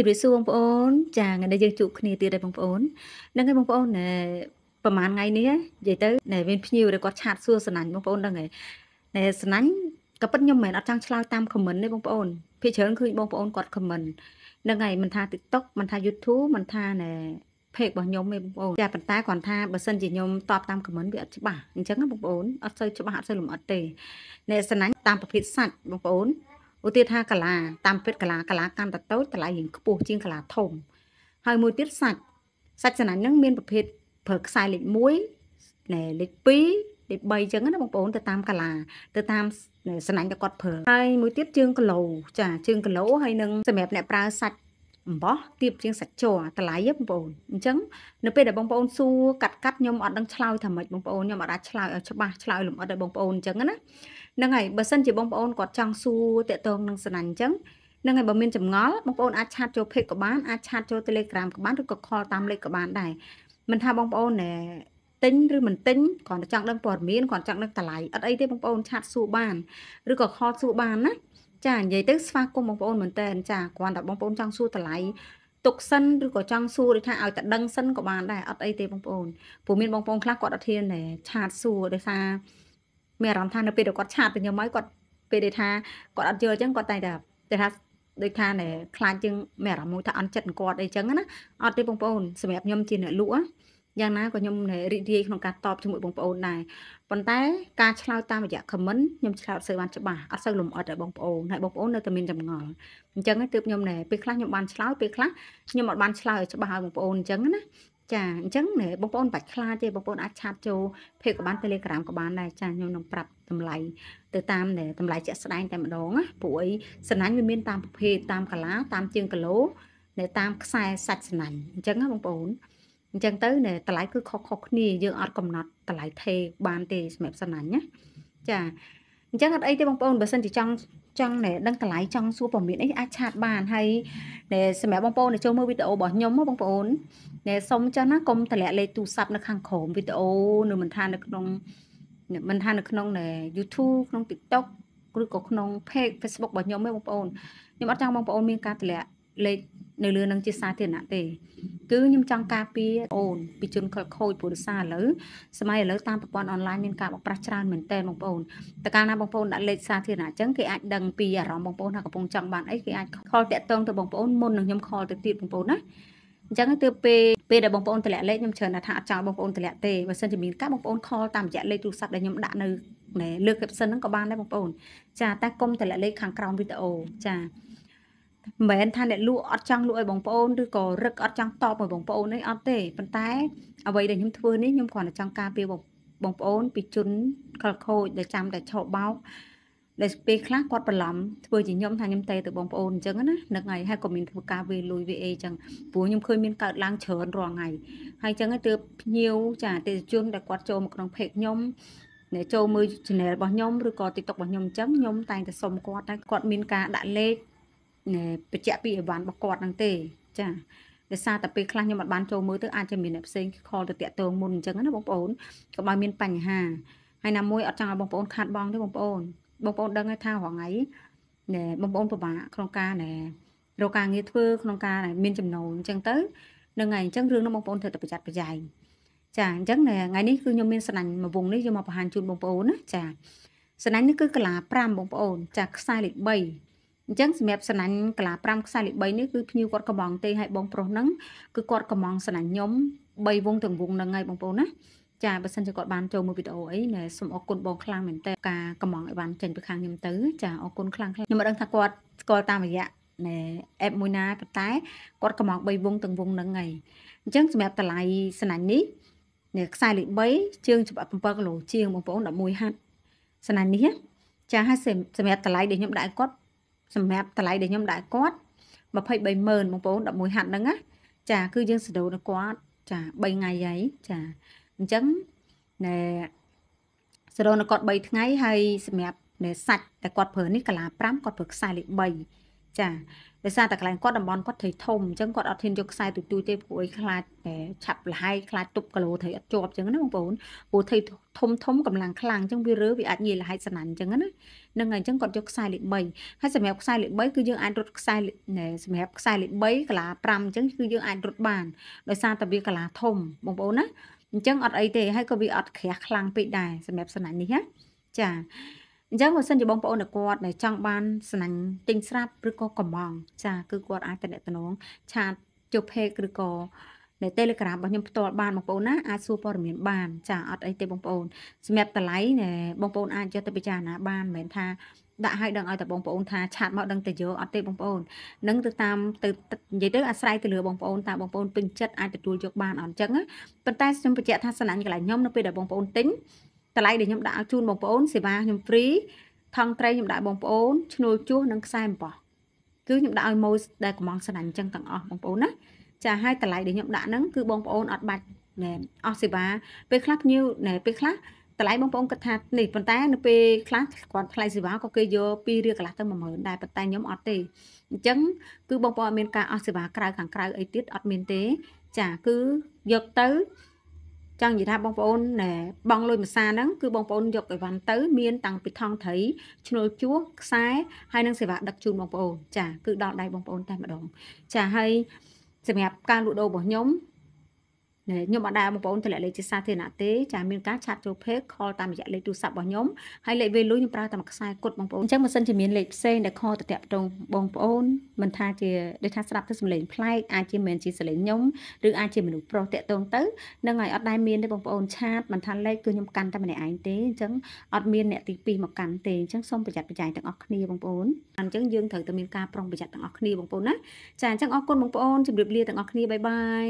ជម្រាបសួរបងប្អូនចាថ្ងៃនេះយើងជួបគ្នាទៀតហើយបងប្អូនហ្នឹងហើយបងប្អូនណែប្រហែលថ្ងៃនេះនិយាយទៅណែមានភ្ញៀវដែលគាត់ឆាតសួរសណាញ់បងប្អូនហ្នឹងហើយណែសណាញ់ក៏ប៉ុតខ្ញុំមិនអត់ចង់ឆ្លើយតាម comment ទេបងប្អូនភាគច្រើនឃើញបងប្អូនគាត់ comment ហ្នឹងហើយមិនថា TikTok មិនថា YouTube មិនថាណែ page របស់ខ្ញុំទេបងប្អូនចាប៉ុន្តែគ្រាន់ថាបើសិនជាខ្ញុំតបតាម comment វាអត់ច្បាស់អញ្ចឹងបងប្អូនអត់សូវច្បាស់អត់សូវលម្អិតទេអ្នកសណាញ់តាមប្រភេទសាច់បងប្អូនឧទាហរណ៍ថាកាឡាតាមពិតកាឡាកាឡាកាន់តែតូចតម្លៃយើងខ្ពស់ជាងកាឡាធំ ហើយមួយទៀតសាច់សាច់សណាញ់នឹងមានប្រភេទប្រើខ្សែលេខ1ណែលេខ2លេខ3អញ្ចឹងណាបងប្អូនទៅតាមកាឡាទៅតាមសណាញ់ដែលគាត់ប្រើហើយមួយទៀតជើងគីឡូចា ជើងគីឡូហើយនឹងសម្រាប់អ្នកប្រើសាច់អំបោះទៀបជាងសាច់ជ័រតម្លៃហ៎បងប្អូនអញ្ចឹង នៅ ពេលដែលបងប្អូនសួរកាត់កាត់ខ្ញុំអត់ដឹងឆ្លើយថាម៉េចបងប្អូនខ្ញុំអត់អាចឆ្លើយឲ្យច្បាស់ឆ្លើយលម្អិតឲ្យបងប្អូនអញ្ចឹងណាហ្នឹងហើយបើសិនជាបងប្អូនគាត់ចង់សួរតាក់ទងនឹងសំណាញ់អញ្ចឹងនឹងហើយបើមានចម្ងល់បងប្អូនអាចឆាតចូល page ក៏បានអាចឆាតចូល Telegram ក៏បានឬក៏ call តាមលេខក៏បានដែរមិនថាបងប្អូនណែទិញឬមិនទិញគ្រាន់តែចង់ដឹងព័ត៌មានគ្រាន់ចង់ដឹងតម្លៃអត់អីទេបងប្អូនឆាតសួរបានឬក៏ call សួរបានណាចានិយាយទៅស្វាគមន៍បងប្អូនមែនតើចាគ្រាន់តែបងប្អូនចង់សួរតម្លៃទុកសិនឬក៏ចង់សួរដូចថាឲ្យតែដឹងសិនក៏បានដែរអត់អីទេបងប្អូនព្រោះមានបងប្អូនខ្លះគាត់អត់ធានដែរឆាតសួរដោយសារមានអារម្មណ៍ថានៅពេលដែលគាត់ឆាតទៅខ្ញុំហើយគាត់ពេលដែលថាគាត់អត់យល់អញ្ចឹងគាត់តែតែតែថាដូចថាណែខ្លាចជាងមានអារម្មណ៍មួយថាអន់ចិត្តគាត់អីចឹងណាអត់ទេបងប្អូនសម្រាប់ខ្ញុំជាអ្នកលក់យ៉ាងណាក៏ខ្ញុំរីករាយក្នុងការតបជាមួយបងប្អូនដែរប៉ុន្តែការឆ្លើយតាមរយៈ comment ខ្ញុំឆ្លើយសូវបានច្បាស់អត់សូវលំអិតដែរបងប្អូនហើយបងប្អូននៅតែមានចម្ងល់អញ្ចឹងទើបខ្ញុំណែពេលខ្លះខ្ញុំបានឆ្លើយពេលខ្លះខ្ញុំអត់បានឆ្លើយច្បាស់ឲ្យបងប្អូនអញ្ចឹងណាចាអញ្ចឹងណែបងប្អូនបាច់ខ្លាចទេបងប្អូនអាចឆាតចូល page ក៏បាន Telegram ក៏បានដែរចាខ្ញុំនឹងប្រាប់តម្លៃទៅតាមណែតម្លៃជាក់ស្ដែង តែម្ដងណាពួកអីសណាញ់វាមានតាមប្រភេទតាមកាឡាតាមជាងគីឡូនៅតាមខ្សែសាច់សណាញ់អញ្ចឹងណាបងប្អូនអញ្ចឹងទៅណែតម្លៃគឺខុសខុសគ្នាយើងអត់កំណត់តម្លៃថេបានទេសម្រាប់សំណាញ់ណាចាអញ្ចឹងអត់អីទេបងប្អូនបើសិនជាចង់ចង់ណែដឹងតម្លៃចង់សួរព័ត៌មានអីអាចឆាត បានហើយណែសម្រាប់បងប្អូនដែលចូលមើលវីដេអូរបស់ខ្ញុំបងប្អូនណែសុំចឹងណាកុំតម្លាក់លេខទូរស័ព្ទនៅខាងក្រោមវីដេអូនៅមិនថានៅក្នុងមិនថានៅក្នុងណែ YouTube ក្នុង TikTok ឬក៏ក្នុង page Facebook របស់ខ្ញុំទេបងប្អូនខ្ញុំអត់ចង់បងប្អូនមានការតម្លាក់លេខនៅលើនឹងជាសាធារណៈទេគឺខ្ញុំចង់ការពារអូនពីជនខលខូចពលរដ្ឋឥឡូវសម័យឥឡូវតាមប្រព័ន្ធអនឡាញមានការបោកប្រាស់ច្រើនមែនតើបងប្អូនតើកាលណាបងប្អូនដាក់លេខសាធារណៈអញ្ចឹងគេអាចដឹងពីអារម្មណ៍បងប្អូនថាកំពុងចង់បានអីគេអាចខលតាក់ទងទៅបងប្អូនមុននឹងខ្ញុំខលទៅទៀតបងប្អូនណាអញ្ចឹងទៅពេលពេលដែលបងប្អូនតម្លាក់លេខខ្ញុំច្រើនថាអត់ចង់បងប្អូនតម្លាក់ទេបើសិនជាមានការបងប្អូនខលតាមរយៈលេខទូរស័ព្ទដែលខ្ញុំដាក់នៅលើ caption ហ្នឹងក៏បានដែរបងប្អូនចាតែគុំតម្លាក់លេខខាងក្រោមវីដេអូចាមិនមែនថាអ្នកលក់អត់ចង់លក់ឲ្យបងប្អូនឬក៏រឹកអត់ចង់តបឲ្យបងប្អូននេះអត់ទេប៉ុន្តែអ្វីដែលខ្ញុំធ្វើនេះខ្ញុំគ្រាន់តែចង់ការពារបងប្អូនពីជនខលខូចដែលចាំតែឆោបបោកដែលពេលខ្លះគាត់បន្លំធ្វើជាខ្ញុំថាខ្ញុំតេទៅបងប្អូនអញ្ចឹងណានឹកថ្ងៃហើយក៏មានធ្វើការវេលុយវេអីអញ្ចឹងព្រោះខ្ញុំឃើញមានកើតឡើងច្រើនរាល់ថ្ងៃហើយអញ្ចឹងទៅភ្ញៀវចាអតិថិជនដែលគាត់ចូលមកក្នុងเพจខ្ញុំអ្នកចូលមើល channel របស់ខ្ញុំឬក៏ TikTok របស់ខ្ញុំអញ្ចឹងខ្ញុំតែងតែសុំគាត់តែគាត់មានការដាក់លេខបញ្ជាក់ពីអីវ៉ាន់របស់គាត់ហ្នឹងទេចាដោយសារតែពេលខ្លះខ្ញុំអត់បានចូលមើលទៅអាចជាមានអ្នកផ្សេងខលទៅតាក់ទងមុនអញ្ចឹងណាបងប្អូនកុំឲ្យមានបញ្ហាហើយណាមួយអត់ចង់ឲ្យបងប្អូន ខាត់បងទេបងប្អូនបងប្អូនដឹងថារងៃណែបងប្អូនពិបាកក្នុងការណែរកការងារធ្វើក្នុងការមានចំណូលអញ្ចឹងទៅនឹងថ្ងៃអញ្ចឹងរឿងនោះបងប្អូនត្រូវតែប្រយ័ត្នប្រយែងចាអញ្ចឹងថ្ងៃនេះគឺខ្ញុំមានស្នាញ់មួយវងនេះយកមកបង្ហាញជូនបងប្អូនណាចាស្នាញ់នេះគឺកាឡា5បងប្អូនចាខ្សែលេខ3អញ្ចឹងសម្រាប់ស្នាញ់កលា5ខ្សែលេខ3នេះគឺភ្ញៀវគាត់កំងទេ ហើយបងប្រុសហ្នឹងគឺគាត់កំងស្នាញ់ខ្ញុំ3វងទាំងវងហ្នឹងហើយបងប្អូនណាចាបើសិនជាគាត់បានចូលមើលវីដេអូអីណែសូមអរគុណបងខ្លាំងមែនតើការកំងអីបានចេញពីខាងខ្ញុំទៅចាអរគុណខ្លាំងខ្ញុំមិនដឹងថាគាត់ស្គាល់តាមរយៈណែអេបមួយណាប៉ុន្តែគាត់កំង3វងទាំងវងហ្នឹងហើយអញ្ចឹងសម្រាប់តម្លៃស្នាញ់នេះនេះខ្សែលេខ3ជើងច្បាប់7គីឡូជាងបងប្អូន11ហាត់ស្នាញ់នេះចាហើយសម្រាប់តម្លៃដែលខ្ញុំដាក់ឲ្យគាត់សម្រាប់តម្លៃដែលខ្ញុំដាក់គាត់230,000បងប្អូន11ហាត់ហ្នឹងណាចា គឺយើងសដូរនៅគាត់ចា3ថ្ងៃហើយចាអញ្ចឹងណែសដូរនៅគាត់3ថ្ងៃហើយសម្រាប់ណែសាច់តែគាត់ប្រើនេះកាឡា5គាត់ប្រើខ្សែលេខ3ចាដោយសារតែកន្លែងគាត់តំបន់គាត់ត្រីធំអញ្ចឹងគាត់អត់ហ៊ានយកខ្សែទូទួយទេព្រោះអីខ្លាចតែឆាប់លហើយខ្លាចទប់គីឡូត្រីអត់ជាប់អញ្ចឹងណាបងប្អូនព្រោះត្រីធំធំកម្លាំងខ្លាំងអញ្ចឹងវារើវាអាចងាយលហើយស្នាញ់អញ្ចឹងណានឹងអញ្ចឹងគាត់យកខ្សែលេខ3ហើយសម្រាប់ខ្សែលេខ3គឺយើងអាចរត់ខ្សែសម្រាប់ខ្សែលេខ3កាឡា5អញ្ចឹងគឺយើងអាចរត់បានដោយសារតែវាកាឡាធំបងប្អូនណាអញ្ចឹងអត់អីទេហើយក៏វាអត់ក្រាស់ខ្លាំងពេកដែរសម្រាប់ស្នាញ់នេះណាចាអញ្ចឹងបើសិនជាបងប្អូនគាត់ដែលចង់បានស្នាញ់ទិញស្រាប់ឬក៏កំងចាគឺគាត់អាចតំណងឆាតជប់ page ឬក៏នៅ Telegram របស់ខ្ញុំផ្ទាល់បានបងប្អូនណាអាចសួរព័ត៌មានបានចាអត់អីទេបងប្អូនសម្រាប់តម្លៃណែបងប្អូនអាចយកទៅពិចារណាបានមិនមែនថាដាក់ឲ្យដឹងឲ្យតែបងប្អូនថាឆាតមកដឹងតែយកអត់ទេបងប្អូននឹងទៅតាមទៅនិយាយទៅអាស្រ័យទៅលើបងប្អូនតើបងប្អូនពេញចិត្តអាចទទួលយកបានអត់អញ្ចឹងប៉ុន្តែខ្ញុំបញ្ជាក់ថាសំណាញ់កន្លែងខ្ញុំនៅពេលដែលបងប្អូនទិញតម្លៃដែលខ្ញុំដាក់ជូនបងប្អូនសេវាខ្ញុំហ្វ្រីថង់ត្រីខ្ញុំដាក់បងប្អូនឈ្នួលជួសនិងខ្សែអំបោះគឺខ្ញុំដាក់ឲ្យម៉ូសដែលកំងស្នាញ់ចឹងទាំងអស់បងប្អូនណាចាហើយតម្លៃដែលខ្ញុំដាក់ហ្នឹងគឺបងប្អូនអត់បាច់ណែអស់សេវាពេលខ្លះភ្ញៀវណែពេលខ្លះតម្លៃបងប្អូនគិតថានេះប៉ុន្តែនៅពេលខ្លះគាត់ថ្លៃសេវាក៏គេយកពីរៀលកន្លះទៅ10000ដែរប៉ុន្តែខ្ញុំអត់ទេអញ្ចឹងគឺបងប្អូនអត់មានការអស់សេវាក្រៅខាងក្រៅអីទៀតអត់មានទេចាគឺយកទៅចង់និយាយថាបងប្អូនណែបងលុយម្សាហ្នឹងគឺបងប្អូនយកអីវ៉ាន់ទៅ មានតាំងពីថងត្រីឈ្នុលជួសខ្សែហើយនឹងសេវាដឹកជូនបងប្អូនចាគឺដល់ដៃបងប្អូនតែម្ដងចាហើយសម្រាប់ការលក់ដូររបស់ខ្ញុំខ្ញុំអត់ដែរបងប្អូនតម្លាក់លេខជាសាធារណៈទេចាមានការឆាតចូល page call តាមរយៈលេខទូរស័ព្ទរបស់ខ្ញុំហើយលេខវេលុយខ្ញុំប្រើតែមួយខ្សែគត់បងប្អូនអញ្ចឹងបើសិនជាមានលេខផ្សេងដែលខតតាក់ទងបងប្អូនមិនថាជាដូចថាស្ដាប់ទៅសំឡេងប្លែកអាចជាមិនជាសំឡេងខ្ញុំឬអាចជាមនុស្សប្រុសតាក់ទងទៅនឹងហើយអត់ដែរមានទេបងប្អូនឆាតមិនថាលេខគឺខ្ញុំកាន់តែម្នាក់ឯងទេអញ្ចឹងអត់មានអ្នកទី2មកកាន់ទេអញ្ចឹងសូមប្រយ័ត្នប្រយែងទាំងអស់គ្នាបងប្អូនអញ្ចឹងយើងត្រូវតែមានការប្រុងប្រយ័ត្នទាំងអស់គ្នាបងប្អូនណាចាអញ្ចឹងអរគុណបងប្អូនជម្រាបលាទាំងអស់គ្នាបាយបាយ